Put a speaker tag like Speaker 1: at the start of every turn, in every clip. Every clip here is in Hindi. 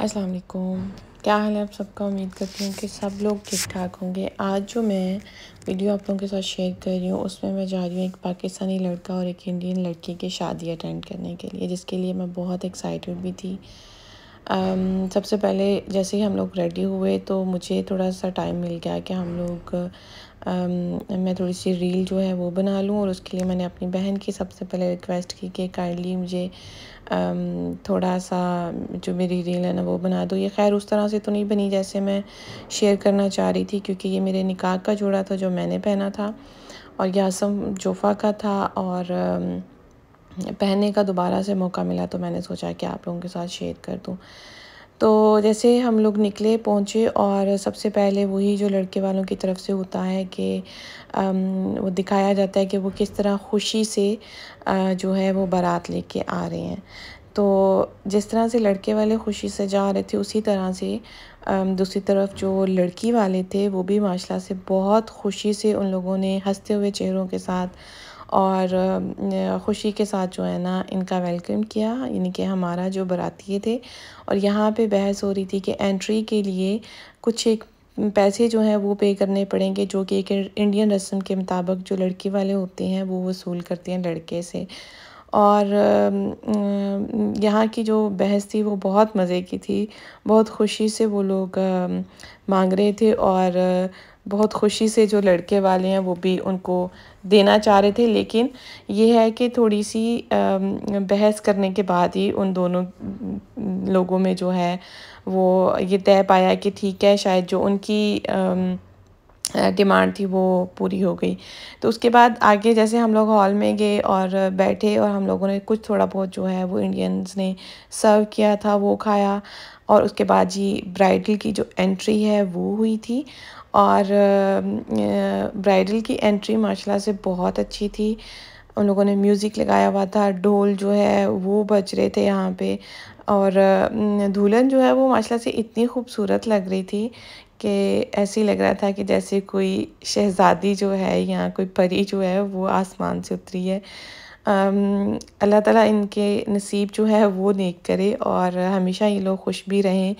Speaker 1: अस्सलाम वालेकुम क्या हाल है आप सबका उम्मीद करती हूँ कि सब लोग ठीक ठाक होंगे आज जो मैं वीडियो आप लोगों के साथ शेयर कर रही हूँ उसमें मैं जा रही हूँ एक पाकिस्तानी लड़का और एक इंडियन लड़की की शादी अटेंड करने के लिए जिसके लिए मैं बहुत एक्साइटेड भी थी आम, सबसे पहले जैसे ही हम लोग रेडी हुए तो मुझे थोड़ा सा टाइम मिल गया कि हम लोग मैं थोड़ी सी रील जो है वो बना लूँ और उसके लिए मैंने अपनी बहन की सबसे पहले रिक्वेस्ट की कि काइंडली मुझे थोड़ा सा जो मेरी रील है ना वो बना दो ये खैर उस तरह से तो नहीं बनी जैसे मैं शेयर करना चाह रही थी क्योंकि ये मेरे निकाह का जोड़ा था जो मैंने पहना था और यासम जोफ़ा का था और पहनने का दोबारा से मौका मिला तो मैंने सोचा कि आप लोगों के साथ शेयर कर दूँ तो जैसे हम लोग निकले पहुँचे और सबसे पहले वही जो लड़के वालों की तरफ से होता है कि वो दिखाया जाता है कि वो किस तरह खुशी से जो है वो बारात लेके आ रहे हैं तो जिस तरह से लड़के वाले खुशी से जा रहे थे उसी तरह से दूसरी तरफ जो लड़की वाले थे वो भी माशाल्लाह से बहुत खुशी से उन लोगों ने हंसते हुए चेहरों के साथ और ख़ुशी के साथ जो है ना इनका वेलकम किया यानी कि हमारा जो बाराती थे और यहाँ पे बहस हो रही थी कि एंट्री के लिए कुछ एक पैसे जो हैं वो पे करने पड़ेंगे जो कि एक इंडियन रस्म के मुताबिक जो लड़की वाले होते हैं वो वसूल करते हैं लड़के से और यहाँ की जो बहस थी वो बहुत मज़े की थी बहुत खुशी से वो लोग मांग रहे थे और बहुत खुशी से जो लड़के वाले हैं वो भी उनको देना चाह रहे थे लेकिन ये है कि थोड़ी सी बहस करने के बाद ही उन दोनों लोगों में जो है वो ये तय पाया कि ठीक है शायद जो उनकी डिमांड थी वो पूरी हो गई तो उसके बाद आगे जैसे हम लोग हॉल में गए और बैठे और हम लोगों ने कुछ थोड़ा बहुत जो है वो इंडियंस ने सर्व किया था वो खाया और उसके बाद जी ब्राइडल की जो एंट्री है वो हुई थी और ब्राइडल की एंट्री माशाल्लाह से बहुत अच्छी थी उन लोगों ने म्यूज़िक लगाया हुआ था ढोल जो है वो बज रहे थे यहाँ पे और दुल्हन जो है वो माशाल्लाह से इतनी खूबसूरत लग रही थी कि ऐसे ही लग रहा था कि जैसे कोई शहज़ादी जो है या कोई परी जो है वो आसमान से उतरी है अल्लाह ताला इनके नसीब जो है वो नेक करे और हमेशा ये लोग खुश भी रहें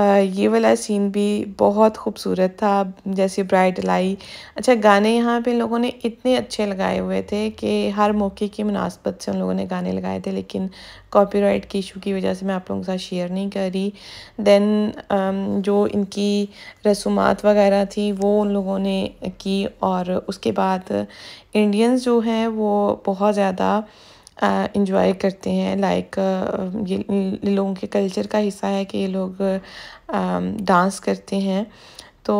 Speaker 1: ये वाला सीन भी बहुत खूबसूरत था जैसे ब्राइड लाई अच्छा गाने यहाँ पे लोगों ने इतने अच्छे लगाए हुए थे कि हर मौके की मुनासबत से उन लोगों ने गाने लगाए थे लेकिन कॉपीराइट के इशू की वजह से मैं आप लोगों के साथ शेयर नहीं कर रही देन जो इनकी रसूमात वगैरह थी वो उन लोगों ने की और उसके बाद इंडियंस जो हैं वो बहुत ज़्यादा इंजॉय करते हैं लाइक ये लोगों के कल्चर का हिस्सा है कि ये लोग डांस करते हैं तो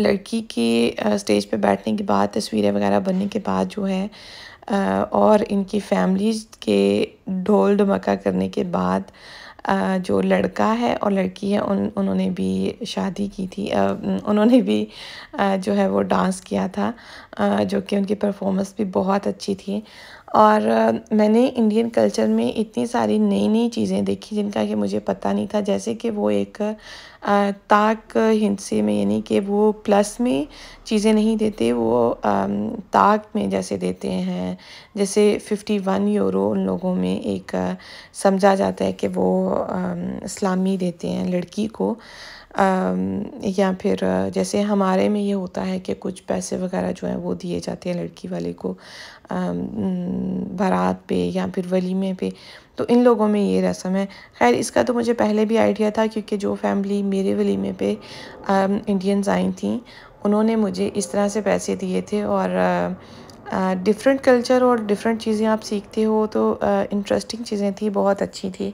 Speaker 1: लड़की की स्टेज पे बैठने के बाद तस्वीरें वगैरह बनने के बाद जो है और इनकी फैमिलीज के ढोल ढमका करने के बाद जो लड़का है और लड़की है उन उन्होंने भी शादी की थी उन्होंने भी जो है वो डांस किया था जो कि उनकी परफॉर्मेंस भी बहुत अच्छी थी और मैंने इंडियन कल्चर में इतनी सारी नई नई चीज़ें देखी जिनका कि मुझे पता नहीं था जैसे कि वो एक ताक हिंसे में यानी कि वो प्लस में चीज़ें नहीं देते वो ताक में जैसे देते हैं जैसे फिफ्टी वन यूरो उन लोगों में एक समझा जाता है कि वो इस्लामी देते हैं लड़की को या फिर जैसे हमारे में ये होता है कि कुछ पैसे वगैरह जो हैं वो दिए जाते हैं लड़की वाले को बारात पे या फिर वलीमे पे तो इन लोगों में ये रस्म है खैर इसका तो मुझे पहले भी आइडिया था क्योंकि जो फैमिली मेरे वलीमे पे इंडियंस आई थी उन्होंने मुझे इस तरह से पैसे दिए थे और डिफरेंट कल्चर और डिफरेंट चीज़ें आप सीखते हो तो इंटरेस्टिंग चीज़ें थी बहुत अच्छी थी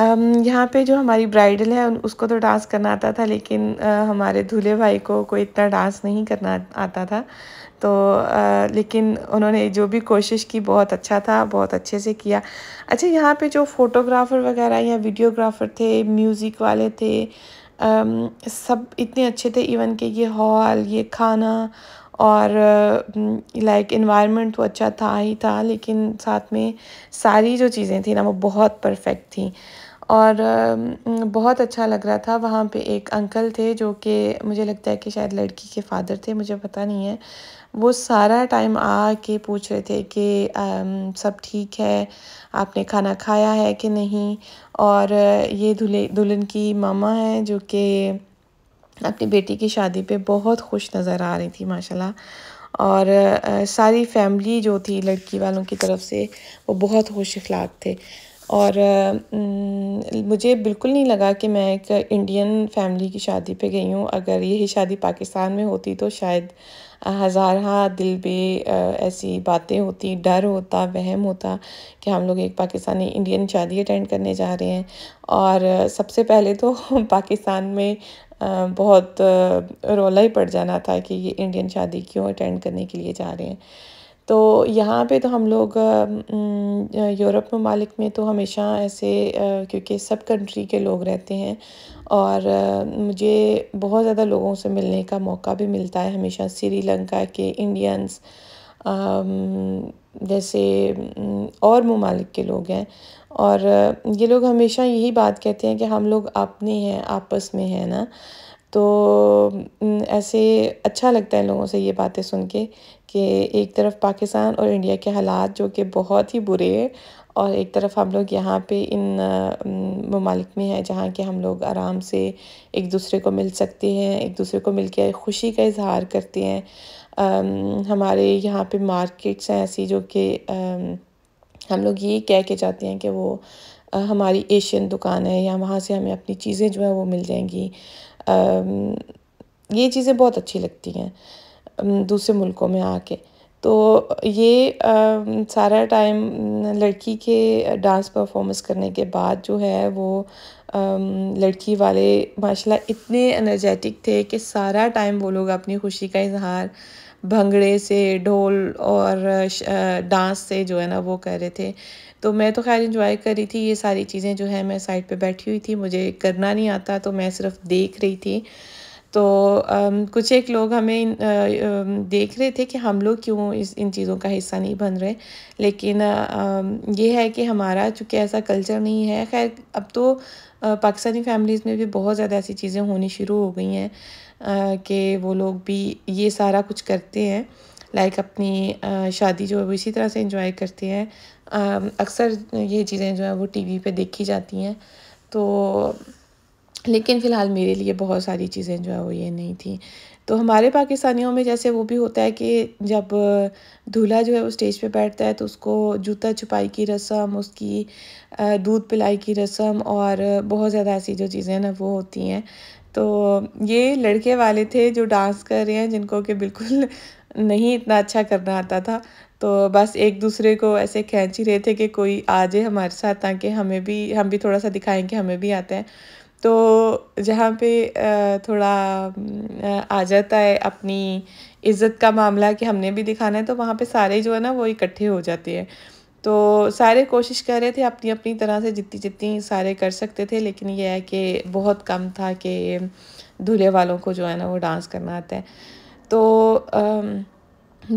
Speaker 1: यहाँ पे जो हमारी ब्राइडल है उसको तो डांस करना आता था लेकिन हमारे दूल्हे भाई को कोई इतना डांस नहीं करना आता था तो लेकिन उन्होंने जो भी कोशिश की बहुत अच्छा था बहुत अच्छे से किया अच्छा यहाँ पे जो फोटोग्राफ़र वगैरह या वीडियोग्राफ़र थे म्यूज़िक वाले थे सब इतने अच्छे थे इवन कि ये हॉल ये खाना और लाइक इन्वायरमेंट तो अच्छा था ही था लेकिन साथ में सारी जो चीज़ें थी ना वो बहुत परफेक्ट थी और बहुत अच्छा लग रहा था वहाँ पे एक अंकल थे जो कि मुझे लगता है कि शायद लड़की के फादर थे मुझे पता नहीं है वो सारा टाइम आ के पूछ रहे थे कि सब ठीक है आपने खाना खाया है कि नहीं और ये दुल्हे दुल्हन की मामा हैं जो कि अपनी बेटी की शादी पे बहुत खुश नज़र आ रही थी माशाल्लाह और आ, सारी फैमिली जो थी लड़की वालों की तरफ से वो बहुत खुश अखलाक थे और मुझे बिल्कुल नहीं लगा कि मैं एक इंडियन फैमिली की शादी पे गई हूँ अगर यही शादी पाकिस्तान में होती तो शायद हज़ारहा दिल पे ऐसी बातें होती डर होता वहम होता कि हम लोग एक पाकिस्तानी इंडियन शादी अटेंड करने जा रहे हैं और सबसे पहले तो पाकिस्तान में बहुत रोला ही पड़ जाना था कि ये इंडियन शादी क्यों अटेंड करने के लिए जा रहे हैं तो यहाँ पे तो हम लोग यूरोप ममालिक में तो हमेशा ऐसे क्योंकि सब कंट्री के लोग रहते हैं और मुझे बहुत ज़्यादा लोगों से मिलने का मौका भी मिलता है हमेशा श्रीलंका के इंडियंस जैसे और ममालिक के लोग हैं और ये लोग हमेशा यही बात कहते हैं कि हम लोग अपने हैं आपस में हैं ना तो ऐसे अच्छा लगता है लोगों से ये बातें सुन के कि एक तरफ पाकिस्तान और इंडिया के हालात जो कि बहुत ही बुरे हैं और एक तरफ हम लोग यहाँ पे इन ममालिक में हैं जहाँ के हम लोग आराम से एक दूसरे को मिल सकते हैं एक दूसरे को मिल के खुशी का इजहार करते हैं हमारे यहाँ पे मार्केट्स हैं ऐसी जो कि हम लोग ये कह के जाते हैं कि वो हमारी एशियन दुकान है या वहाँ से हमें अपनी चीज़ें जो है वो मिल जाएंगी ये चीज़ें बहुत अच्छी लगती हैं दूसरे मुल्कों में आके तो ये सारा टाइम लड़की के डांस परफॉर्मेंस करने के बाद जो है वो लड़की वाले माशाल्लाह इतने एनर्जेटिक थे कि सारा टाइम वो लोग अपनी खुशी का इजहार भंगड़े से ढोल और डांस से जो है ना वो कर रहे थे तो मैं तो खैर इंजॉय कर रही थी ये सारी चीज़ें जो है मैं साइड पे बैठी हुई थी मुझे करना नहीं आता तो मैं सिर्फ देख रही थी तो अम, कुछ एक लोग हमें आ, देख रहे थे कि हम लोग क्यों इस इन चीज़ों का हिस्सा नहीं बन रहे लेकिन आ, ये है कि हमारा चूँकि ऐसा कल्चर नहीं है खैर अब तो पाकिस्तानी फैमिलीज़ में भी बहुत ज़्यादा ऐसी चीज़ें होनी शुरू हो गई हैं कि वो लोग भी ये सारा कुछ करते हैं लाइक अपनी शादी जो है वो इसी तरह से इंजॉय करते हैं अक्सर ये चीज़ें जो है वो टीवी पे देखी जाती हैं तो लेकिन फ़िलहाल मेरे लिए बहुत सारी चीज़ें जो है वो ये नहीं थी तो हमारे पाकिस्तानियों में जैसे वो भी होता है कि जब दूल्हा जो है वो स्टेज पे बैठता है तो उसको जूता छुपाई की रस्म उसकी दूध पिलाई की रस्म और बहुत ज़्यादा ऐसी जो चीज़ें ना वो होती हैं तो ये लड़के वाले थे जो डांस कर रहे हैं जिनको कि बिल्कुल नहीं इतना अच्छा करना आता था तो बस एक दूसरे को ऐसे खींच ही रहे थे कि कोई आ जाए हमारे साथ ताकि हमें भी हम भी थोड़ा सा दिखाएं कि हमें भी आता है तो जहाँ पे थोड़ा आ जाता है अपनी इज़्ज़त का मामला कि हमने भी दिखाना है तो वहाँ पे सारे जो है ना वो इकट्ठे हो जाते हैं तो सारे कोशिश कर रहे थे अपनी अपनी तरह से जितनी जितनी सारे कर सकते थे लेकिन यह है कि बहुत कम था कि दूल्हे वालों को जो है ना वो डांस करना आता है तो आ,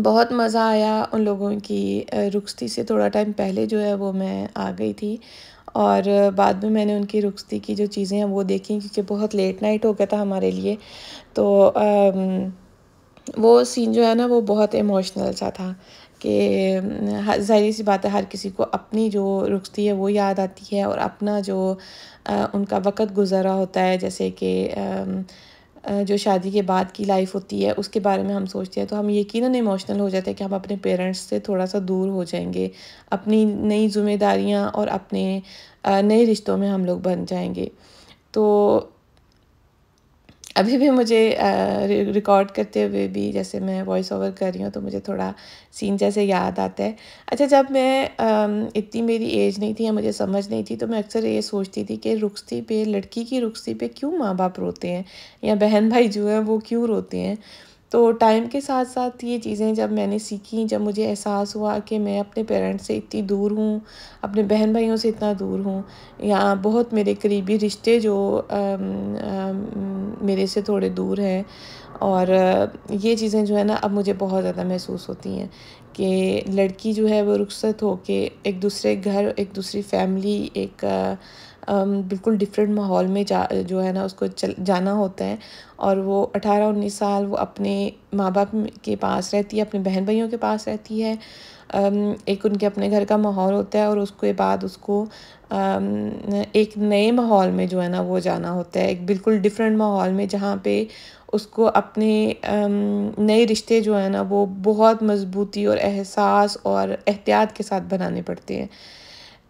Speaker 1: बहुत मज़ा आया उन लोगों की रुखती से थोड़ा टाइम पहले जो है वो मैं आ गई थी और बाद में मैंने उनकी रुखती की जो चीज़ें हैं वो देखी क्योंकि बहुत लेट नाइट हो गया था हमारे लिए तो आ, वो सीन जो है ना वो बहुत इमोशनल सा था कि ज़ाहिर सी बात है हर किसी को अपनी जो रुखती है वो याद आती है और अपना जो उनका वक़्त गुज़रा होता है जैसे कि जो शादी के बाद की लाइफ होती है उसके बारे में हम सोचते हैं तो हम यकीन इमोशनल हो जाते हैं कि हम अपने पेरेंट्स से थोड़ा सा दूर हो जाएंगे अपनी नई ज़िम्मेदारियाँ और अपने नए रिश्तों में हम लोग बन जाएंगे तो अभी भी मुझे रिकॉर्ड करते हुए भी जैसे मैं वॉइस ओवर कर रही हूँ तो मुझे थोड़ा सीन जैसे याद आता है अच्छा जब मैं इतनी मेरी एज नहीं थी या मुझे समझ नहीं थी तो मैं अक्सर ये सोचती थी कि रुखती पे लड़की की रुखती पे क्यों माँ बाप रोते हैं या बहन भाई जो हैं वो क्यों रोते हैं तो टाइम के साथ साथ ये चीज़ें जब मैंने सीखी जब मुझे एहसास हुआ कि मैं अपने पेरेंट्स से इतनी दूर हूँ अपने बहन भाइयों से इतना दूर हूँ या बहुत मेरे करीबी रिश्ते जो आ, आ, मेरे से थोड़े दूर हैं और ये चीज़ें जो है ना अब मुझे बहुत ज़्यादा महसूस होती हैं कि लड़की जो है वो रुखसत हो के एक दूसरे घर एक दूसरी फैमिली एक बिल्कुल डिफरेंट माहौल में जा जो है ना उसको चल जाना होता है और वो अठारह उन्नीस साल वो अपने माँ बाप के पास रहती है अपने बहन भाइयों के पास रहती है एक उनके अपने घर का माहौल होता है और उसके बाद उसको एक नए माहौल में जो है ना वो जाना होता है एक बिल्कुल डिफरेंट माहौल में जहाँ पे उसको अपने नए रिश्ते जो है ना वो बहुत मजबूती और एहसास और एहतियात के साथ बनाने पड़ते हैं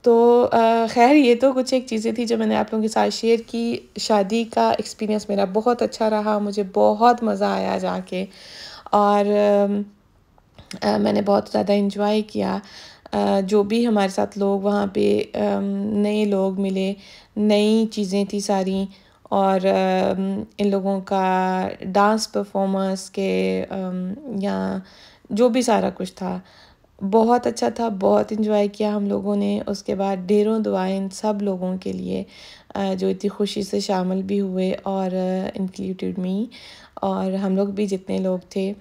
Speaker 1: तो खैर ये तो कुछ एक चीज़ें थी जो मैंने आप लोगों के साथ शेयर की शादी का एक्सपीरियंस मेरा बहुत अच्छा रहा मुझे बहुत मज़ा आया जाके और मैंने बहुत ज़्यादा इंजॉय किया जो भी हमारे साथ लोग वहाँ पे नए लोग मिले नई चीज़ें थी सारी और इन लोगों का डांस परफॉर्मेंस के या जो भी सारा कुछ था बहुत अच्छा था बहुत इंजॉय किया हम लोगों ने उसके बाद ढेरों दुआएं इन सब लोगों के लिए जो इतनी खुशी से शामिल भी हुए और इंक्लूडेड मी और हम लोग भी जितने लोग थे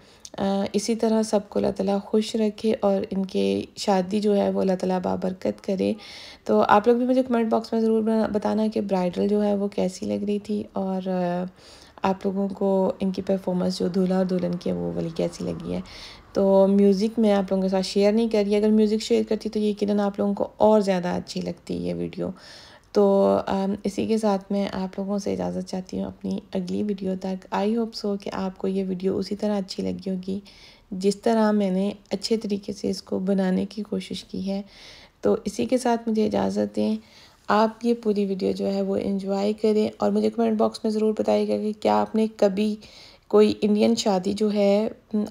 Speaker 1: इसी तरह सबको अल्लाह ताला खुश रखे और इनके शादी जो है वो अल्लाह ताला बाबरकत करे तो आप लोग भी मुझे कमेंट बॉक्स में ज़रूर बताना कि ब्राइडल जो है वो कैसी लग रही थी और आप लोगों को इनकी परफॉर्मेंस जो दूल्हा और दुल्हन की है वो वाली कैसी लगी है तो म्यूज़िक मैं आप लोगों के साथ शेयर नहीं कर रही अगर म्यूज़िक शेयर करती तो यकीन आप लोगों को और ज़्यादा अच्छी लगती ये वीडियो तो इसी के साथ मैं आप लोगों से इजाज़त चाहती हूँ अपनी अगली वीडियो तक आई होप सो कि आपको ये वीडियो उसी तरह अच्छी लगी होगी जिस तरह मैंने अच्छे तरीके से इसको बनाने की कोशिश की है तो इसी के साथ मुझे इजाज़त दें आप ये पूरी वीडियो जो है वो इंजॉय करें और मुझे कमेंट बॉक्स में ज़रूर बताइएगा कि क्या आपने कभी कोई इंडियन शादी जो है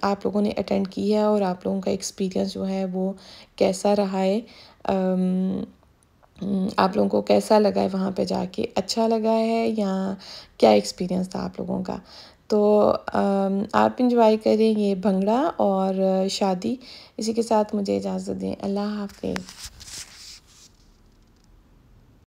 Speaker 1: आप लोगों ने अटेंड की है और आप लोगों का एक्सपीरियंस जो है वो कैसा रहा है आम, हम्म, आप लोगों को कैसा लगा है वहाँ पे जाके अच्छा लगा है या क्या एक्सपीरियंस था आप लोगों का तो आप इंजॉय करें ये भंगड़ा और शादी इसी के साथ मुझे इजाज़त दें अल्लाह हाफिज़